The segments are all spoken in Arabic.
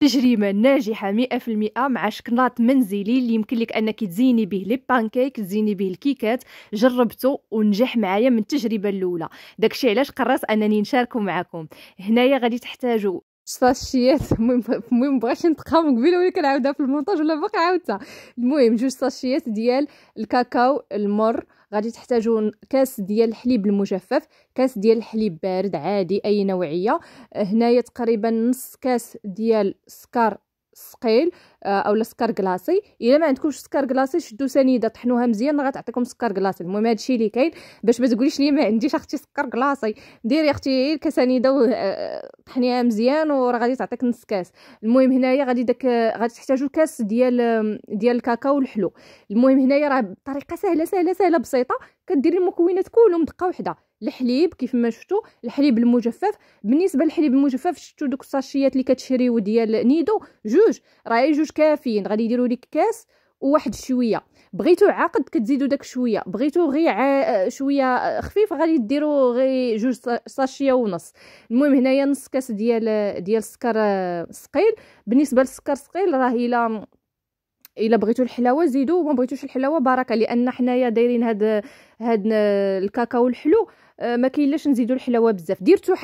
تجربة ناجحة 100% مع شكلاط منزلي اللي يمكن لك انك تزيني به لي بانكيك تزيني به الكيكات جربته ونجح معايا من التجربة الاولى داكشي علاش قررت انني نشاركه معكم هنايا غادي تحتاجوا ساشيات المهم بغاش نتقام قبيله ولا كنعاودها في المونتاج ولا باقي عاودتها المهم جوج ساشيات ديال الكاكاو المر غادي تحتاجوا كاس ديال الحليب المجفف كاس ديال الحليب بارد عادي اي نوعيه آه، هنايا تقريبا نص كاس ديال سكر ثقيل آه، او السكر كلاصي الا ما عندكمش سكر كلاصي شدو سنيده طحنوها مزيان غتعطيكم سكر كلاصي المهم هادشي اللي كاين باش ما تقوليش لي ما عنديش اختي سكر كلاصي ديري اختي كسنيده وطحنيها آه، مزيان وراه غادي تعطيك نص كاس المهم هنايا غادي داك غادي تحتاجوا كاس ديال ديال الكاكاو الحلو المهم هنايا راه بطريقه سهله سهله سهله بسيطه كديري المكونات كلهم دقه واحده الحليب كيف ما شفتوا الحليب المجفف بالنسبه للحليب المجفف شفتوا دوك الساشيات اللي كتشريو ديال نيدو جوج راه جوج جوج كافيين غادي يديروا لك كاس وواحد شويه بغيتو عقد كتزيدوا داك شويه بغيتو غير ع... شويه خفيف غادي ديروا غير جوج ساشيه ونص المهم هنايا نص كاس ديال ديال السكر ثقيل بالنسبه للسكر ثقيل راه الا الا بغيتو الحلاوه زيدوا وما بغيتوش الحلاوه بركه لان حنايا دايرين هاد هاد الكاكاو الحلو آه، ما كاينلاش نزيدوا الحلاوه بزاف ديرتو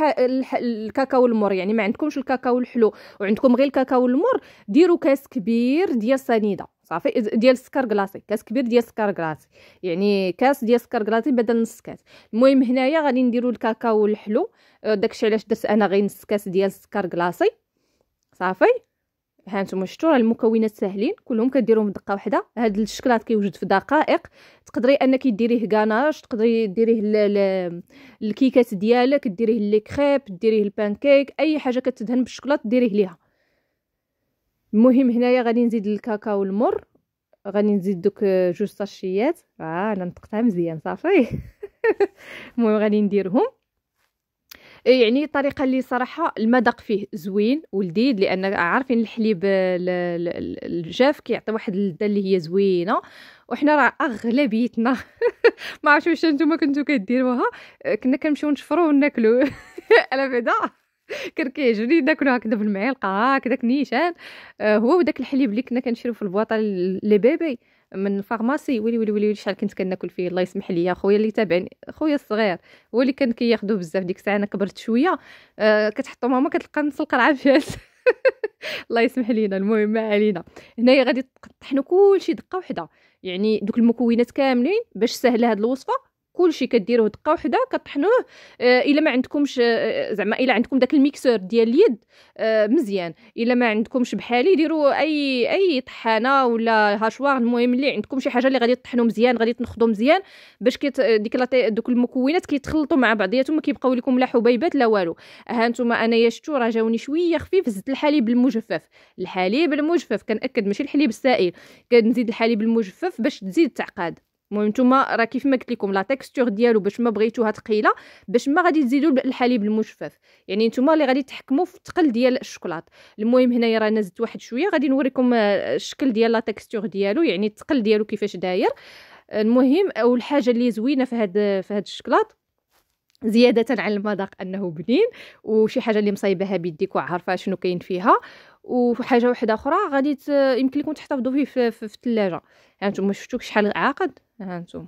الكاكاو المر يعني ما عندكمش الكاكاو الحلو وعندكم غير الكاكاو المر ديروا كاس كبير ديال سنيده صافي ديال السكر كلاصي كاس كبير ديال السكر كلاصي يعني كاس ديال السكر كلاصي بدل نص كاس المهم هنايا غادي نديروا الكاكاو الحلو آه، داكشي علاش درت انا غير نص كاس ديال السكر كلاصي صافي ها نتوما الشتو المكونات ساهلين كلهم كديرهم دقه واحده هاد الشكلاط كيوجد في دقائق تقدري انك ديريه كاناش تقدري ديريه الكيكات ديالك ديريه لي كريب ديريه البانكيك اي حاجه كتدهن بالشكلاط ديريه ليها المهم هنايا غادي نزيد الكاكاو المر غادي نزيد دوك جوج ساشيات اه انا نطقتها مزيان صافي المهم غادي نديرهم يعني الطريقة اللي صراحه المذاق فيه زوين ولذيذ لان عارفين الحليب الجاف كيعطي واحد اللذه اللي هي زوينه وحنا راه اغلبيتنا ما عرفتش واش نتوما كنتو كديروها كنا كنمشيو نشفرو وناكلو على بعدا كان كيعجبني ناكلو هكذا بالمعلقه هكذاك كنيشان آه، هو وداك الحليب اللي كنا كنشريو في البواطا لي بيبي من الفارماسي ويلي ويلي ويلي شحال كنت كناكل فيه الله يسمح لي خويا اللي تابعني خويا الصغير هو اللي كان كياخذو بزاف ديك الساعه انا كبرت شويه آه كتحطو ماما كتلقى نص القرعه فيها الله يسمح لينا المهم ما علينا هنايا غادي تطحنوا كلشي دقه وحده يعني دوك المكونات كاملين باش سهله هاد الوصفه كلشي كديروه دقه وحده كطحنوه آه، الا ما عندكمش آه، آه، زعما الا عندكم داك الميكسور ديال اليد مزيان الا ما عندكمش بحالي ديروا اي اي طحانه ولا هاشوار المهم اللي عندكم شي حاجه اللي غادي تطحنوا مزيان غادي تنخدو مزيان باش كيت ديك دوك المكونات كيتخلطوا مع بعضياتهم ما كيبقاو لكم لا حبيبات لا والو ها انا انايا شتو راه جاوني شويه خفيف زدت الحليب المجفف الحليب المجفف كنأكد ماشي الحليب السائل كنزيد الحليب المجفف باش تزيد تعقاد المهم نتوما راه كيف ما قلت لكم لا تيكستور ديالو باش ما بغيتوها ثقيله باش ما غادي تزيدوا الحليب المجفف يعني نتوما اللي غادي تحكموا في الثقل ديال الشوكولات المهم هنايا راه نزلت واحد شويه غادي نوريكم آه، الشكل ديال لا تيكستور ديالو يعني الثقل ديالو كيفاش داير المهم او الحاجه اللي زوينه في هاد في هذا الشوكولات زيادة على المذاق أنه بنين وشي حاجة اللي مصايبها بيديك وعارفة شنو كاين فيها وحاجه واحده اخرى غادي ت... يمكن لكم تحتفظوا فيه في, الثلاجه في يعني هانتوما ها نتوما شحال عاقد ها نتوما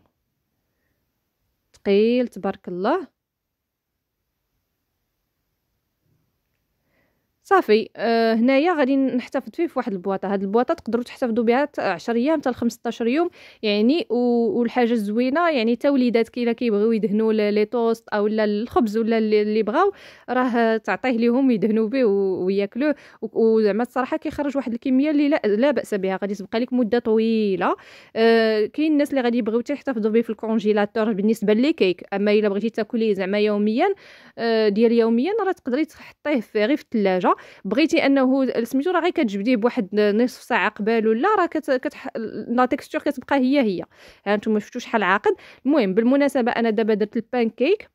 ثقيل تبارك الله صافي أه هنايا غادي نحتفظ فيه في واحد البواطه هاد البواطه تقدروا تحتفظوا بها 10 ايام حتى 15 يوم يعني والحاجه الزوينه يعني حتى وليدات الا كيبغيو يدهنوا لي توست او لا الخبز ولا اللي بغاو راه تعطيه ليهم يدهنوا به وياكلوه وزعما الصراحه كيخرج واحد الكميه اللي لا, لا باس بها غادي تبقى لك مده طويله أه كاين الناس اللي غادي يبغيو تحتفظوا به في الكونجيلاتور بالنسبه لي كيك اما الا بغيتي تاكليه زعما يوميا أه ديال يوميا راه تقدري تحطيه غير في الثلاجه بغيتي انه سميتو راه غير كتجبديه بواحد نصف ساعه قبل ولا راه كت... كتح... لا تكستور كتبقى هي هي ها يعني انتم شفتوا شحال عاقد المهم بالمناسبه انا دابا درت البانكيك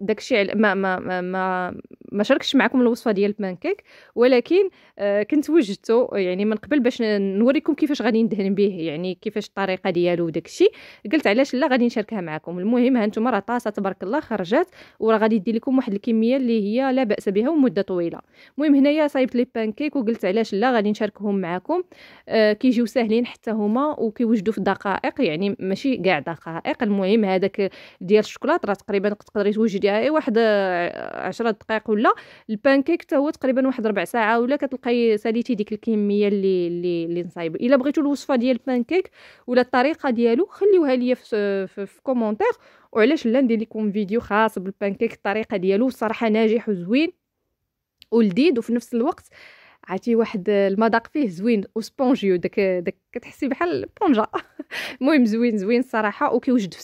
داكشي ما ما ما ما شاركش معكم الوصفه ديال البانكيك ولكن آه، كنت وجدته يعني من قبل باش نوريكم كيفاش غادي ندهن به يعني كيفاش الطريقه ديالو وداكشي قلت علاش لا غادي نشاركها معكم المهم ها نتوما راه طاسه تبارك الله خرجت وراه غادي يدي لكم واحد الكميه اللي هي لا باس بها ومده طويله المهم هنايا صايبت لي بانكيك وقلت علاش لا غادي نشاركهم معكم آه، كيجيو ساهلين حتى هما وكيوجدوا في دقائق يعني ماشي كاع دقائق المهم هذاك ديال الشوكولاط راه تقريبا تقدري توجدي ديالها اي واحد 10 آه، دقائق ولا البانكيك حتى هو تقريبا واحد ربع ساعه ولا كتلقاي ساليتي ديك الكميه اللي اللي اللي نصايب الا بغيتو الوصفه ديال البانكيك ولا الطريقه ديالو خليوها ليا في, في, في كومونتير وعلاش لا ندير لكم فيديو خاص بالبانكيك الطريقه ديالو صراحه ناجح وزوين ولذيذ وفي نفس الوقت آه عطي واحد المذاق فيه زوين وسبونجيو داك داك كتحسي بحال البونجا المهم زوين زوين الصراحه وكيوجد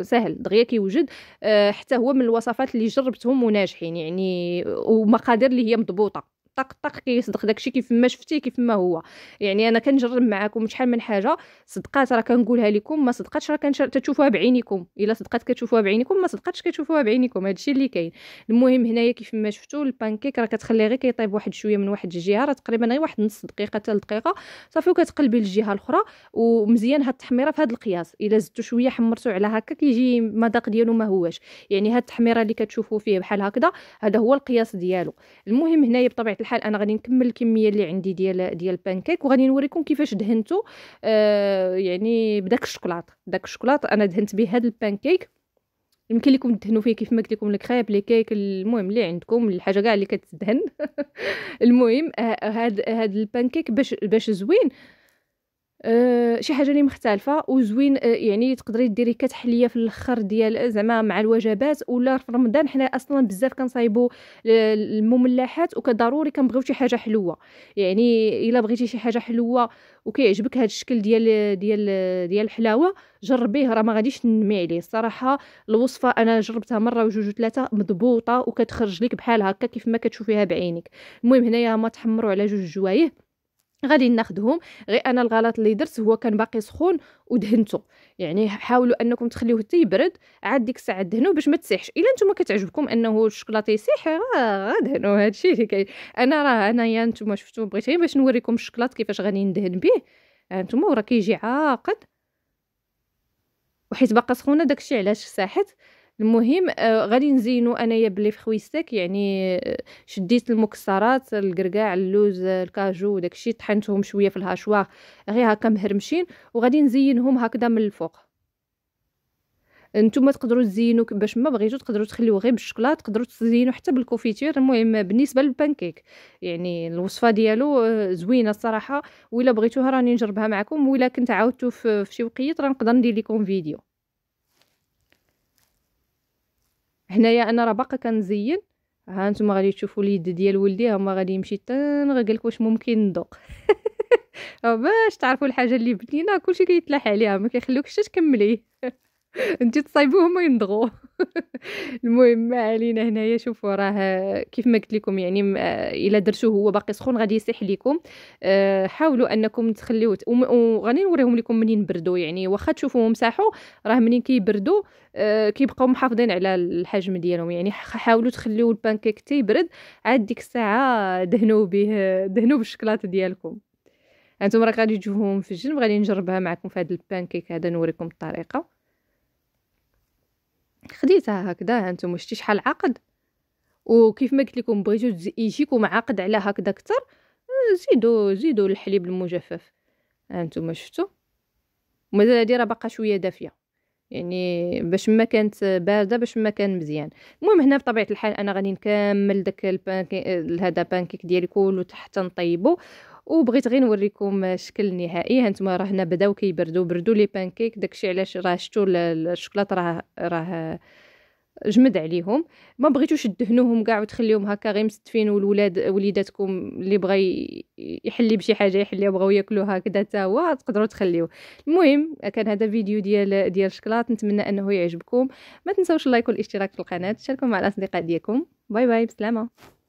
ساهل دغيا كيوجد آه، حتى هو من الوصفات اللي جربتهم وناجحين يعني ومقادير اللي هي مضبوطه طق طق كيصدق داكشي كيف ما شفتيه كيف ما هو يعني انا كنجرب معاكم شحال من حاجه صدقات راه كنقولها لكم ما صدقاتش راه كتشوفوها بعينيكم الا صدقات كتشوفوها بعينيكم ما صدقاتش كتشوفوها بعينيكم هادشي اللي كاين المهم هنايا كيف ما شفتوا البانكيك راه كتخليه غير كيطيب واحد شويه من واحد الجهه راه تقريبا غير واحد نص دقيقه حتى دقيقه صافي وكتقلبي للجهه الاخرى ومزيان هاد التحميره في هاد القياس الا زدتوا شويه حمرتوا على هكا كيجي المذاق ديالو ما هوش يعني هاد التحميره اللي كتشوفوا فيه بحال هكذا هذا هو القياس ديالو المهم هنايا بطبيعه الحال انا غادي نكمل الكميه اللي عندي ديال ديال البانكيك وغادي نوريكم كيفاش دهنته آه يعني بداك الشوكولاط داك الشوكولاط انا دهنت به هذا البانكيك يمكن لكم تدهنوا فيه كيف ما قلت لكم الكريب لي كيك المهم اللي عندكم الحاجه كاع اللي كتدهن المهم آه، هاد هاد البانكيك باش باش زوين آه آه، شي حاجه اللي مختلفه وزوين آه، يعني تقدري ديري كتحليه في الاخر ديال زعما مع الوجبات ولا في رمضان حنا اصلا بزاف كنصايبوا المملحات وكضروري كنبغيو شي حاجه حلوه يعني الا بغيتي شي حاجه حلوه وكيعجبك هذا الشكل ديال ديال ديال الحلاوه جربيه راه ما غاديش تنمي عليه الصراحه الوصفه انا جربتها مره وجوج وثلاثه مضبوطه وكتخرج لك بحال هكا كيف ما كتشوفيها بعينك المهم هنايا ما تحمروا على جوج جوايه غادي ناخذهم غير انا الغلط اللي درت هو كان باقي سخون ودهنته يعني حاولوا انكم تخليوه حتى يبرد عاد ديك الساعه دهنوه باش ما تسيحش الا نتوما كتعجبكم انه الشكلاط يسيح راه دهنوا الشيء اللي انا راه انايا نتوما شفتوا بغيت غير باش نوريكم الشكلاط كيفاش غادي ندهن به نتوما وراه كيجي عاقد وحيت باقا سخونه داكشي علاش ساحت المهم آه، غادي نزينو انايا بلي فخويستك يعني آه، شديت المكسرات القرقاع اللوز الكاجو داكشي طحنتهم شويه في الهاشوار غير هكا مهرمشين وغادي نزينهم هكذا من الفوق نتوما تقدروا تزينوا باش ما بغيتو تقدروا تخليوه غير بالشوكولاط تقدروا تزينوا حتى بالكوفيتير المهم بالنسبه للبانكيك يعني الوصفه ديالو آه، زوينه الصراحه الا بغيتوها راني نجربها معكم ولا كنت عاودتو في شي وقيت راه نقدر ندير لكم فيديو هنايا انا راه باقا كنزين ها نتوما غادي تشوفوا اليد ديال ولدي هما غادي يمشي تنغقلك واش ممكن ندوق باش تعرفوا الحاجه اللي بنينا كلشي كيتلاح عليها ما كيخليوكش تكملي انتي تصايبوهم وينضغوا المهم ما علينا هنايا شوفوا راه كيف ما قلت لكم يعني الا درتوه هو باقي سخون غادي يسيح لكم أه، حاولوا انكم تخليوه وغادي نوريهم لكم منين بردوا يعني واخا تشوفوهم مساحو راه منين كيبردوا أه، كيبقاو محافظين على الحجم ديالهم يعني حاولوا تخليو البانكيك برد عاد ديك الساعه دهنوا به دهنوا بالشكلاط ديالكم انتم راه غادي تجوهم في الجنب غادي نجربها معكم في هذا البانكيك هذا نوريكم الطريقه خديتها هكذا هانتوما شتي شحال عقد وكيف ما قلت لكم بغيتو يجيكم عقد على هكذا اكثر زيدوا آه، زيدوا الحليب المجفف هانتوما شفتوا ومازال هادي راه باقا شويه دافيه يعني باش ما كانت بارده باش ما كان مزيان المهم هنا بطبيعه الحال انا غادي نكمل داك هذا بانكيك ديالي كله تحت نطيبو وبغيت غير نوريكم الشكل النهائي هانتوما راه هنا بداو كيبردو بردو لي بانكيك داكشي علاش راه شفتو الشكلاط راه راه جمد عليهم ما بغيتوش تدهنوهم كاع وتخليهم هكا غير مستفين والولاد وليداتكم اللي بغى يحلي بشي حاجه يحلي بغاو ياكلوها هكذا تا هو تقدروا تخليوه المهم كان هذا فيديو ديال ديال الشكلاط نتمنى انه يعجبكم ما تنساوش اللايك والاشتراك في القناه تشاركوا مع الاصدقاء ديالكم باي باي بسلامه